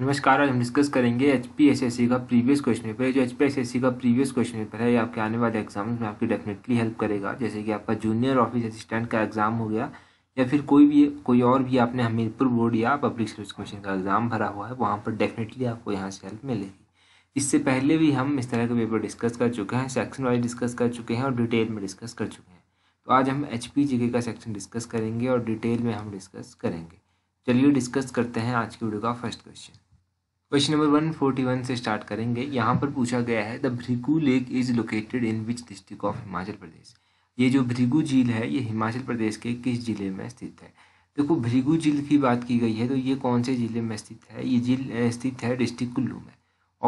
नमस्कार आज हम डिस्कस करेंगे H P S S C का प्रीवियस क्वेश्चन पेपर है जो H P S S C का प्रीवियस क्वेश्चन पेपर है ये आपके आने वाले एग्जाम में आपकी डेफिनेटली हेल्प करेगा जैसे कि आपका जूनियर ऑफिस असिस्टेंट का एग्जाम हो गया या फिर कोई भी कोई और भी आपने हमीरपुर बोर्ड या पब्लिक सर्विस कमीशन का एग्जाम भरा हुआ है वहाँ पर डेफिनेटली आपको यहाँ से हेल्प मिलेगी इससे पहले भी हम इस तरह के पेपर डिस्कस कर चुके हैं सेक्शन वाइज डिस्कस कर चुके हैं और डिटेल में डिस्कस कर चुके हैं तो आज हम एच पी जी के का सेक्शन डिस्कस करेंगे और डिटेल में हम डिस्कस करेंगे चलिए डिस्कस करते हैं आज की वीडियो का फर्स्ट क्वेश्चन क्वेश्चन नंबर 141 से स्टार्ट करेंगे यहाँ पर पूछा गया है the Bhrigu lake is located in which district of Himachal Pradesh ये जो भृगु झील है ये हिमाचल प्रदेश के किस जिले में स्थित है देखो भृगु झील की बात की गई है तो ये कौन से जिले में स्थित है ये झील स्थित है डिस्ट्रिक्ट कुल्लू में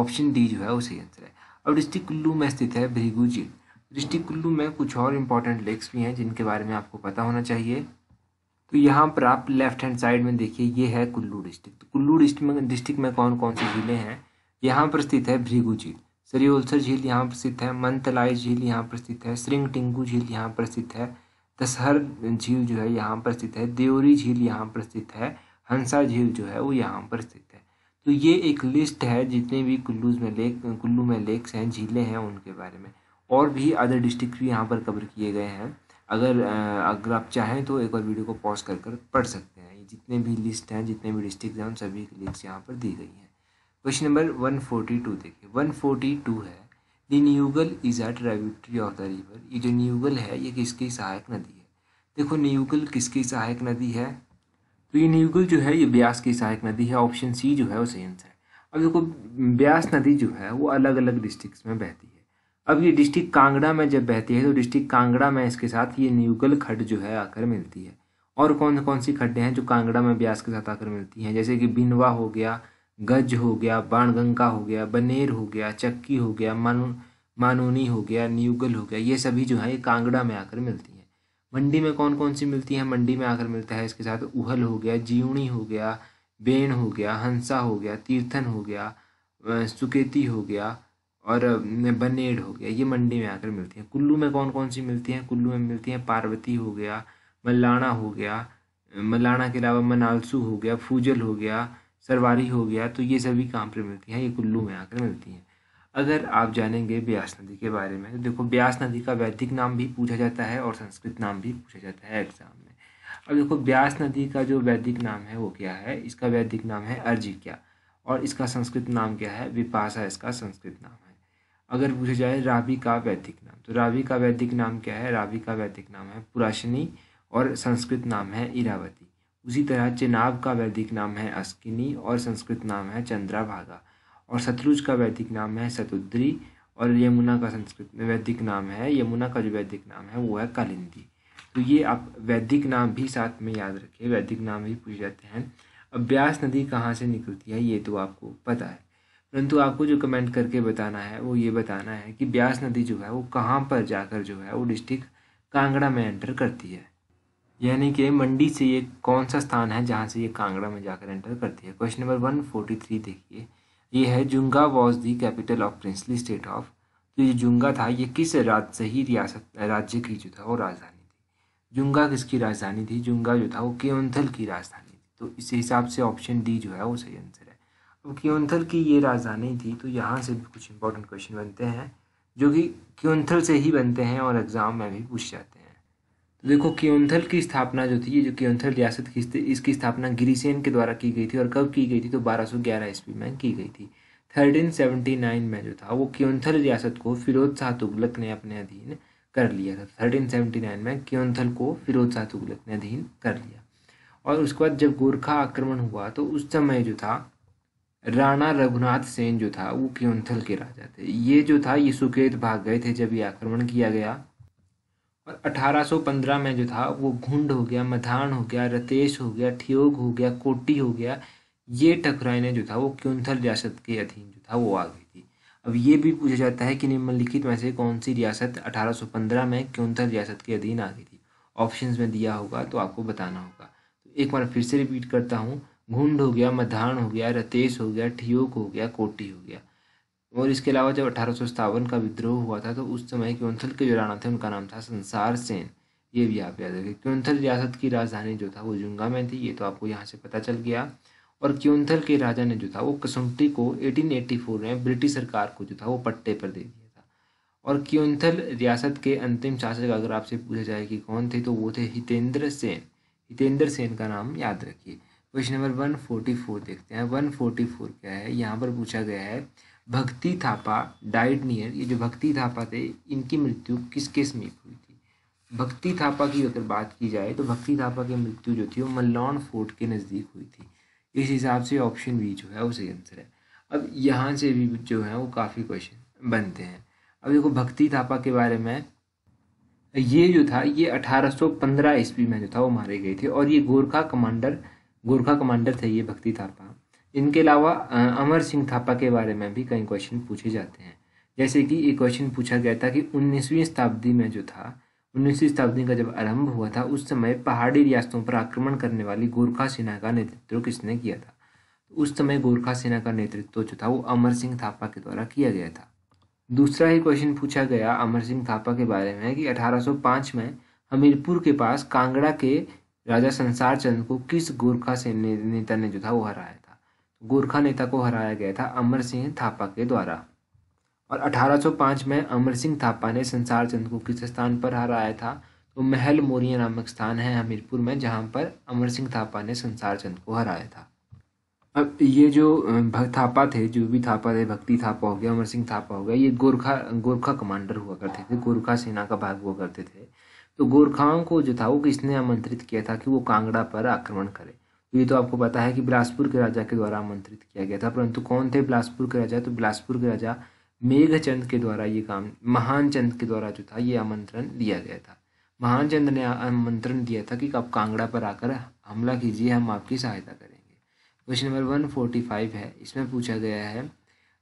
ऑप्शन डी जो है वो सही आंसर है अब डिस्ट्रिक्ट कुल्लू में स्थित है भृगु झील डिस्ट्रिक्ट कुल्लू में कुछ और इंपॉर्टेंट लेक्स भी हैं जिनके बारे में आपको पता होना चाहिए तो यहाँ पर आप लेफ्ट हैंड साइड में देखिए ये है कुल्लू डिस्ट्रिक्ट तो कुल्लू डिस्ट्रिक्ट में डिस्ट्रिक्ट में कौन कौन से झीलें हैं यहाँ पर स्थित है भृगु झील सरियोलसर झील यहाँ पर स्थित है मंतलाई झील यहाँ पर स्थित है श्रृंग टिंगू झील यहाँ पर स्थित है दशहर झील जो है यहाँ पर स्थित है देवरी झील यहाँ पर स्थित है हंसा झील जो है वो यहाँ पर स्थित है तो ये एक लिस्ट है जितने भी कुल्लू में लेक कुल्लू में लेक्स हैं झीलें हैं उनके बारे में और भी अदर डिस्ट्रिक्ट भी यहाँ पर कवर किए गए हैं अगर अगर आप चाहें तो एक बार वीडियो को पॉज कर कर पढ़ सकते हैं जितने भी लिस्ट हैं जितने भी डिस्ट्रिक्ट हैं उन सभी की लिस्ट यहाँ पर दी गई हैं question number one forty two देखिए वन फोर्टी टू है the Neugal is a tributary of the river ये जो न्यूगल है ये किसकी सहायक नदी है देखो न्यूगल किसकी सहायक नदी है तो ये न्यूगल जो है ये ब्यास की सहायक नदी है ऑप्शन सी जो है वो सही आंसर है अब देखो ब्यास नदी जो है वो अलग अलग डिस्ट्रिक्ट में बहती है अब ये डिस्ट्रिक्ट कांगड़ा में जब बहती है तो डिस्ट्रिक्ट कांगड़ा में इसके साथ ये न्यूगल खड जो है आकर मिलती है और कौन कौन सी खड्डे हैं जो कांगड़ा में ब्यास के साथ आकर मिलती हैं जैसे कि बिनवा हो गया गज हो गया बाणगंगा हो गया बनेर हो गया चक्की हो गया मानू मानूनी हो गया न्यूगल हो गया ये सभी जो है ये कांगड़ा में आकर मिलती हैं मंडी में कौन कौन सी मिलती हैं मंडी में आकर मिलता है इसके साथ उहल हो गया जीवनी हो गया बेण हो गया हंसा हो गया तीर्थन हो गया सुकेती हो गया और बनेड हो गया ये मंडी में आकर मिलती हैं कुल्लू में कौन कौन सी मिलती हैं कुल्लू में मिलती हैं पार्वती हो गया मलाना हो गया मलाना के अलावा मनालसू हो गया फूजल हो गया सरवारी हो गया तो ये सभी कहाँ पर मिलती हैं ये कुल्लू में आकर मिलती हैं अगर आप जानेंगे ब्यास नदी के बारे में तो देखो ब्यास नदी का वैदिक नाम भी पूछा जाता है और संस्कृत नाम भी पूछा जाता है एग्जाम में अब देखो ब्यास नदी का जो वैदिक नाम है वो क्या है इसका वैदिक नाम है अर्जिक्या और इसका संस्कृत नाम क्या है विपासा इसका संस्कृत नाम अगर पूछा जाए रावी का वैदिक नाम तो रावी का वैदिक नाम क्या है रावी का वैदिक नाम है पुराशनी और संस्कृत नाम है इरावती उसी तरह चेनाब का वैदिक नाम है अस्किनी और संस्कृत नाम है चंद्राभागा और सतलुज का वैदिक नाम है सतुद्री और यमुना का संस्कृत वैदिक नाम है यमुना का जो वैदिक नाम है वो है कालिंदी तो ये आप वैदिक नाम भी साथ में याद रखें वैदिक नाम भी पूछ जाते हैं अब ब्यास नदी कहाँ से निकलती है ये तो आपको पता है परंतु आपको जो कमेंट करके बताना है वो ये बताना है कि ब्यास नदी जो है वो कहाँ पर जाकर जो है वो डिस्ट्रिक्ट कांगड़ा में एंटर करती है यानी कि मंडी से ये कौन सा स्थान है जहाँ से ये कांगड़ा में जाकर एंटर करती है question number one forty three देखिए ये है Junga was the capital of princely state of तो ये जुंगा था ये किस राज से ही रियासत राज्य की जो था वो राजधानी थी जुंगा किसकी राजधानी थी जुंगा जो था वो केवंथल की राजधानी थी तो इस हिसाब से ऑप्शन डी जो है वो सही आंसर है क्योंथल की ये राजधानी थी तो यहाँ से भी कुछ इंपॉर्टेंट क्वेश्चन बनते हैं जो कि क्योंथल से ही बनते हैं और एग्ज़ाम में भी पूछ जाते हैं तो देखो क्योंथल की स्थापना जो थी ये जो क्योंथल रियासत की इसकी स्थापना गिरिसेन के द्वारा की गई थी और कब की गई थी तो 1211 सौ ईस्वी में की गई थी 1379 में जो था वो क्योंथल रियासत को फिरोज शाह तुगलक ने अपने अधीन कर लिया था 1379 में क्योंथल को फिरोज शाह तुगलक ने अधीन कर लिया और उसके बाद जब गोरखा आक्रमण हुआ तो उस समय जो था राणा रघुनाथ सेन जो था वो क्योंथल के राजा थे ये जो था ये सुकेत भाग गए थे जब ये आक्रमण किया गया और 1815 में जो था वो घुंड हो गया मधान हो गया रतेश हो गया ठियोग हो गया कोटी हो गया ये टकराइने जो था वो क्योंथल रियासत के अधीन जो था वो आ गई थी अब ये भी पूछा जाता है कि निम्नलिखित में से कौन सी रियासत 1815 में क्योंथल रियासत के अधीन आ गई थी ऑप्शंस में दिया होगा तो आपको बताना होगा तो एक बार फिर से रिपीट करता हूँ घुंड हो गया मधान हो गया रतेश हो गया ठियोक हो गया कोटी हो गया और इसके अलावा जब अठारह का विद्रोह हुआ था तो उस समय क्योंथल के जो राणा थे उनका नाम था संसार सेन ये भी आप याद रखें क्योंथल रियासत की राजधानी जो था वो जुंगा में थी ये तो आपको यहाँ से पता चल गया और क्योंथल के राजा ने जो था वो कसुमटी को 1884 में ब्रिटिश सरकार को जो था वो पट्टे पर दे दिया था और क्योंथल रियासत के अंतिम शासक अगर आपसे पूछा जाए कि कौन थे तो वो थे हितेंद्र सेन हितेंद्र सेन का नाम याद रखिए question number one forty four देखते हैं वन फोर्टी फोर क्या है यहाँ पर पूछा गया है भक्ति थापा डाइड नियर ये जो भक्ति थापा थे इनकी मृत्यु किस केस में हुई थी भक्ति थापा की अगर बात की जाए तो भक्ति थापा की मृत्यु जो थी वो मल्लौन फोर्ट के नज़दीक हुई थी इस हिसाब से ऑप्शन बी जो है वो सही आंसर है अब यहाँ से भी जो है वो काफ़ी क्वेश्चन बनते हैं अब देखो भक्ति थापा के बारे में ये जो था ये पंद्रह ईस्वी में जो था वो मारे गए थे और ये गोरखा कमांडर गोरखा कमांडर थे ये भक्ति थापा इनके अलावा अमर सिंह थापा के बारे में भी कई क्वेश्चन पूछे जाते हैं जैसे कि एक क्वेश्चन पूछा गया था कि 19वीं शताब्दी में जो था 19वीं शताब्दी का जब आरंभ हुआ था उस समय पहाड़ी रियासतों पर आक्रमण करने वाली गोरखा सेना का नेतृत्व किसने किया था उस समय गोरखा सेना का नेतृत्व जो था वो अमर सिंह थापा के द्वारा किया गया था दूसरा ही क्वेश्चन पूछा गया अमर सिंह थापा के बारे में कि 1805 में हमीरपुर के पास कांगड़ा के राजा संसार चंद को किस गोरखा से नेता ने जो था वो हराया था तो गोरखा नेता को हराया गया था अमर सिंह थापा के द्वारा और 1805 में अमर सिंह थापा ने संसार चंद को किस स्थान पर हराया था तो महल मोरिया नामक स्थान है हमीरपुर में जहाँ पर अमर सिंह थापा ने संसार चंद को हराया था अब ये जो भक्त थापा थे जो भी थापा थे भक्ति थापा हो गया अमर सिंह थापा हो गया ये गोरखा गोरखा कमांडर हुआ करते थे गोरखा सेना का भाग हुआ करते थे तो गोरखाओं को जो था वो किसने आमंत्रित किया था कि वो कांगड़ा पर आक्रमण करे तो ये तो आपको पता है कि बिलासपुर के राजा के द्वारा आमंत्रित किया गया था परंतु कौन थे बिलासपुर के राजा तो बिलासपुर के राजा मेघचंद के द्वारा ये काम महान चंद के द्वारा जो था ये आमंत्रण दिया गया था महान चंद ने आमंत्रण दिया था कि आप कांगड़ा पर आकर हमला कीजिए हम आपकी सहायता करेंगे question number one forty five है इसमें पूछा गया है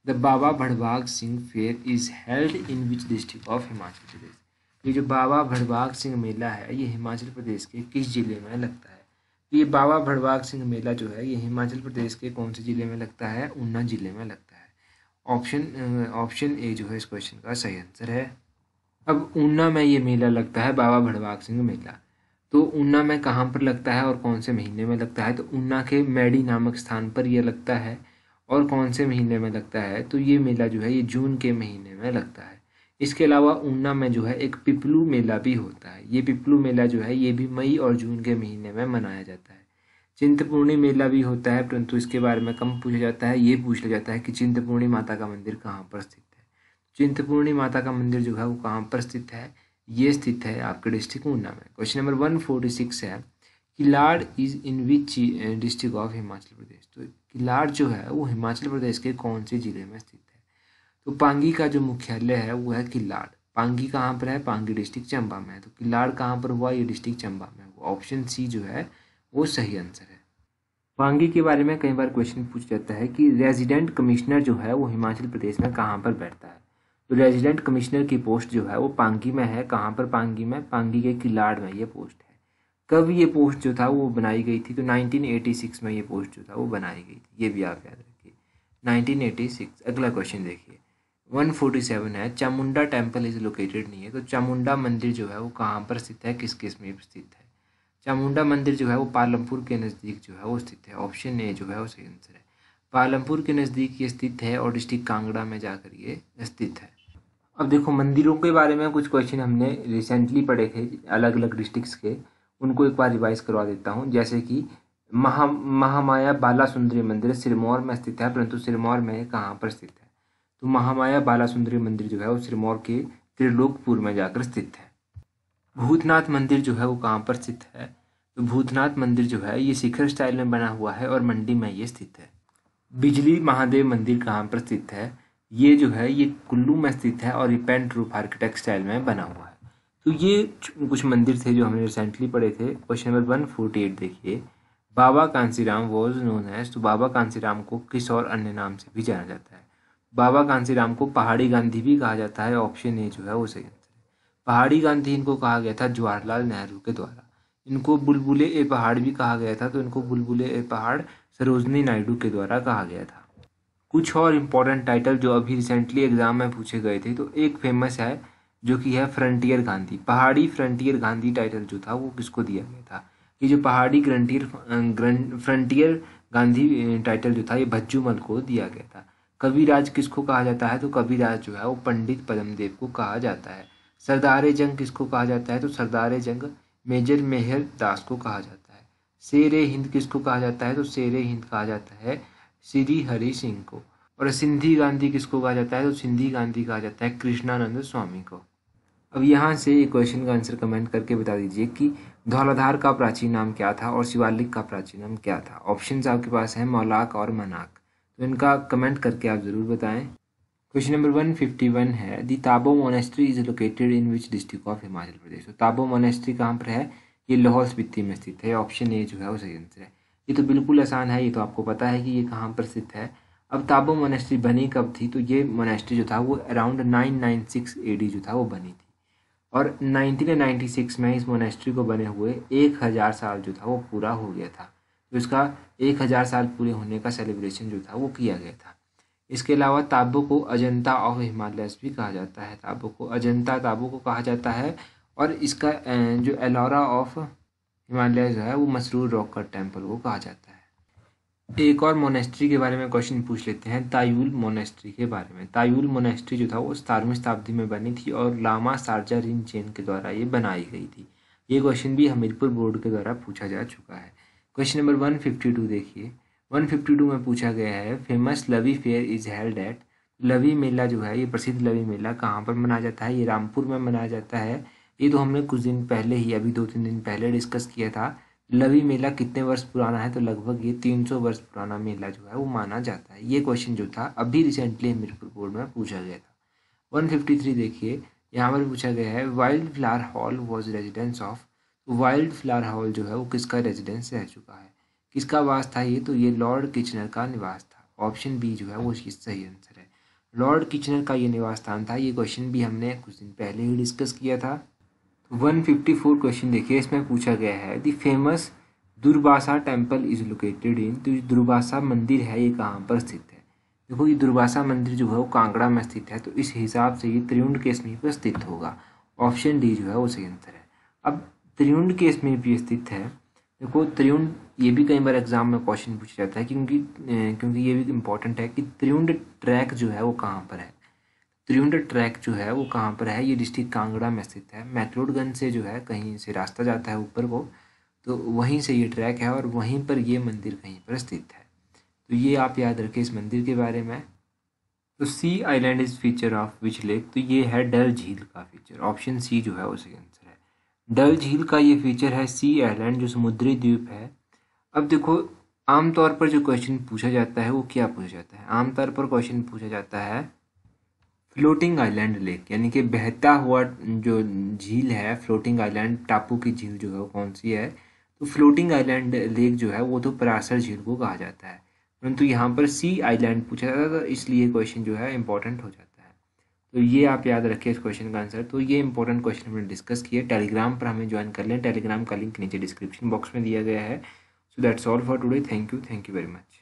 द बाबा भड़वाग Singh fair is held in which district of Himachal Pradesh ये जो बाबा भड़वाग सिंह मेला है ये हिमाचल प्रदेश के किस जिले में लगता है तो ये बाबा भड़वाग सिंह मेला जो है ये हिमाचल प्रदेश के कौन से ज़िले में लगता है ऊना ज़िले में लगता है ऑप्शन ऑप्शन ए जो है इस क्वेश्चन का सही आंसर है अब ऊना में ये मेला लगता है बाबा भड़वाग सिंह मेला तो ऊना में कहाँ पर लगता है और कौन से महीने में लगता है तो ऊना के मैडी नामक स्थान पर यह लगता है और कौन से महीने में लगता है तो ये मेला जो है ये जून के महीने में लगता है इसके अलावा ऊना में जो है एक पिपलू मेला भी होता है ये पिपलू मेला जो है ये भी मई और जून के महीने में मनाया जाता है चिंतपूर्णी मेला भी होता है परंतु इसके बारे में कम पूछा जाता है ये पूछ लिया जाता है कि चिंतपूर्णी माता का मंदिर कहाँ पर स्थित है चिंतपूर्णी माता का मंदिर जो है वो कहाँ पर स्थित है ये स्थित है आपके डिस्ट्रिक्ट ऊना में question number one forty six है Killar is in which district of Himachal Pradesh तो किलाड़ जो है वो हिमाचल प्रदेश के कौन से जिले में स्थित है तो पांगी का जो मुख्यालय है वो है किलाड़ पांगी कहाँ पर है पांगी डिस्ट्रिक्ट चंबा में है तो किलाड़ कहाँ पर हुआ ये डिस्ट्रिक्ट चंबा में हुआ ऑप्शन सी जो है वो सही आंसर है पांगी के बारे में कई बार क्वेश्चन पूछ जाता है कि रेजिडेंट कमिश्नर जो है वो हिमाचल प्रदेश में कहाँ पर बैठता है तो रेजिडेंट कमिश्नर की पोस्ट जो है वो पांगी में है कहाँ पर पांगी में पांगी के किलाड़ में ये पोस्ट है कब ये पोस्ट जो था वो बनाई गई थी तो 1986 में ये पोस्ट जो था वो बनाई गई थी ये भी आप याद रखिए 1986 अगला क्वेश्चन देखिए 147 है चामुंडा टेम्पल इज लोकेटेड नहीं है तो चामुंडा मंदिर जो है वो कहाँ पर स्थित है किस किस में स्थित है चामुंडा मंदिर जो है वो पालमपुर के नज़दीक जो है वो स्थित है ऑप्शन ए जो है वो सही आंसर है पालमपुर के नज़दीक ये स्थित है और डिस्ट्रिक्ट कांगड़ा में जाकर ये स्थित है अब देखो मंदिरों के बारे में कुछ क्वेश्चन हमने रिसेंटली पढ़े थे अलग अलग डिस्ट्रिक्ट के उनको एक बार रिवाइज करवा देता हूँ जैसे कि महा महामाया बाला सुंदरी मंदिर सिरमौर में स्थित है परंतु सिरमौर में कहाँ पर स्थित है तो महामाया बालासुंदरी मंदिर जो है वो सिरमौर के त्रिलोकपुर में जाकर स्थित है भूतनाथ मंदिर जो है वो कहाँ पर स्थित है तो भूतनाथ मंदिर जो है ये शिखर स्टाइल में बना हुआ है और मंडी में ये स्थित है बिजली महादेव मंदिर कहाँ पर स्थित है ये जो है ये कुल्लू में स्थित है और ये पेंट रूफ आर्किटेक्ट स्टाइल में बना हुआ है तो ये कुछ मंदिर थे जो हमने रिसेंटली पढ़े थे question number one forty eight देखिए बाबा कांसीराम वॉज नोन है तो बाबा कांसीराम को किस और अन्य नाम से भी जाना जाता है बाबा राम को पहाड़ी गांधी भी कहा जाता है ऑप्शन ए जो है वो सही आंसर है पहाड़ी गांधी इनको कहा गया था जवाहरलाल नेहरू के द्वारा इनको बुलबुले ए पहाड़ भी कहा गया था तो इनको बुलबुले ए पहाड़ सरोजनी नायडू के द्वारा कहा गया था कुछ और इम्पोर्टेंट टाइटल जो अभी रिसेंटली एग्जाम में पूछे गए थे तो एक फेमस है जो कि है फ्रंटियर गांधी पहाड़ी फ्रंटियर गांधी टाइटल जो था वो किसको दिया गया था ये जो पहाड़ी ग्रंटियर फ्रंटियर गांधी टाइटल जो था ये भज्जूमल को दिया गया था कविराज किसको कहा जाता है तो कविराज जो है वो पंडित पदमदेव को कहा जाता है सरदार जंग किसको कहा जाता है तो सरदार जंग मेजर मेहर दास को कहा जाता है शेर हिंद किसको कहा जाता है तो शेर हिंद कहा जाता है श्री हरि सिंह को और सिंधी गांधी किसको कहा जाता है तो सिंधी गांधी कहा जाता है कृष्णानंद स्वामी को अब यहाँ से एक क्वेश्चन का आंसर कमेंट करके बता दीजिए कि धौलाधार का प्राचीन नाम क्या था और शिवालिक का प्राचीन नाम क्या था ऑप्शन आपके पास है मौलाक और मनाक तो इनका कमेंट करके आप ज़रूर बताएं question number one fifty one है the Tabo monastery is located in which district of Himachal Pradesh तो ताबो मोनेस्ट्री कहाँ पर है ये लाहौल स्पीति में स्थित है ऑप्शन ए जो है वो सही आंसर है ये तो बिल्कुल आसान है ये तो आपको पता है कि ये कहाँ पर स्थित है अब ताबो मोनेस्ट्री बनी कब थी तो ये मोनेस्ट्री जो था वो around nine nine six A D जो था वो बनी थी और नाइनटीन नाइन्टी सिक्स में इस मोनेस्ट्री को बने हुए एक हज़ार साल जो था वो पूरा हो गया था तो इसका एक हज़ार साल पूरे होने का सेलिब्रेशन जो था वो किया गया था इसके अलावा ताबो को अजंता ऑफ हिमालयस भी कहा जाता है ताबो को अजंता ताबो को कहा जाता है और इसका जो एलोरा ऑफ हिमालय जो है वो मसरूर रॉक का टेम्पल को कहा जाता है एक और मोनेस्ट्री के बारे में क्वेश्चन पूछ लेते हैं तायुल मोनेस्ट्री के बारे में तायुल मोनेस्ट्री जो था वो सतारवीं शताब्दी में बनी थी और लामा सार्जा रिन चेन के द्वारा ये बनाई गई थी ये क्वेश्चन भी हमीरपुर बोर्ड के द्वारा पूछा जा चुका है question number one fifty two देखिए वन फिफ्टी टू में पूछा गया है famous Lavi fair is held at Lavi Mela जो है ये प्रसिद्ध लवी मेला कहाँ पर मनाया जाता है ये रामपुर में मनाया जाता है ये तो हमने कुछ दिन पहले ही अभी दो तीन दिन पहले डिस्कस किया था लवी मेला कितने वर्ष पुराना है तो लगभग ये तीन सौ वर्ष पुराना मेला जो है वो माना जाता है ये क्वेश्चन जो था अभी रिसेंटली हमीरपुर बोर्ड में पूछा गया था वन फिफ्टी थ्री देखिए यहाँ पर पूछा गया है wild flower hall was residence of wild flower hall जो है वो किसका रेजिडेंस रह चुका है किसका वास था ये तो ये लॉर्ड किचनर का निवास था ऑप्शन बी जो है वो सही आंसर है लॉर्ड किचनर का ये निवास स्थान था ये क्वेश्चन भी हमने कुछ दिन पहले ही डिस्कस किया था वन फिफ्टी फोर क्वेश्चन देखिए इसमें पूछा गया है the famous Durbasa temple is located in तो दुर्बासा मंदिर है ये कहाँ पर स्थित है देखो ये दुर्वासा मंदिर जो है वो कांगड़ा में स्थित है तो इस हिसाब से ये त्रिवुंड के समीप स्थित होगा ऑप्शन डी जो है वो सही आंसर है अब त्रियुंड केस में भी स्थित है देखो त्रियुंड ये भी कई बार एग्जाम में क्वेश्चन पूछा जाता है क्योंकि क्योंकि ये भी इम्पोर्टेंट है कि त्रियुंड ट्रैक जो है वो कहाँ पर है त्रियुंड ट्रैक जो है वो कहाँ पर है ये डिस्ट्रिक्ट कांगड़ा में स्थित है मैक्लोडगंज से जो है कहीं से रास्ता जाता है ऊपर को तो वहीं से ये ट्रैक है और वहीं पर ये मंदिर कहीं पर स्थित है तो ये आप याद रखें इस मंदिर के बारे में तो sea island is feature of which lake तो ये है डल झील का फीचर ऑप्शन सी जो है वो आंसर डल झील का ये फीचर है सी आइलैंड जो समुद्री द्वीप है अब देखो आमतौर पर जो क्वेश्चन पूछा जाता है वो क्या पूछा जाता है आमतौर पर क्वेश्चन पूछा जाता है फ्लोटिंग आइलैंड लेक यानी कि बहता हुआ जो झील है फ्लोटिंग आइलैंड टापू की झील जो है वो कौन सी है तो फ्लोटिंग आइलैंड लेक जो है वो तो परासर झील को कहा जाता है परंतु यहाँ पर सी आइलैंड पूछा जाता था तो इसलिए क्वेश्चन जो है इंपॉर्टेंट हो जाता है तो ये आप याद रखें इस क्वेश्चन का आंसर तो ये इंपॉर्टेंट क्वेश्चन हमने डिस्कस किया टेलीग्राम पर हमें ज्वाइन कर लें टेलीग्राम का लिंक नीचे डिस्क्रिप्शन बॉक्स में दिया गया है so that's all for today thank you thank you very much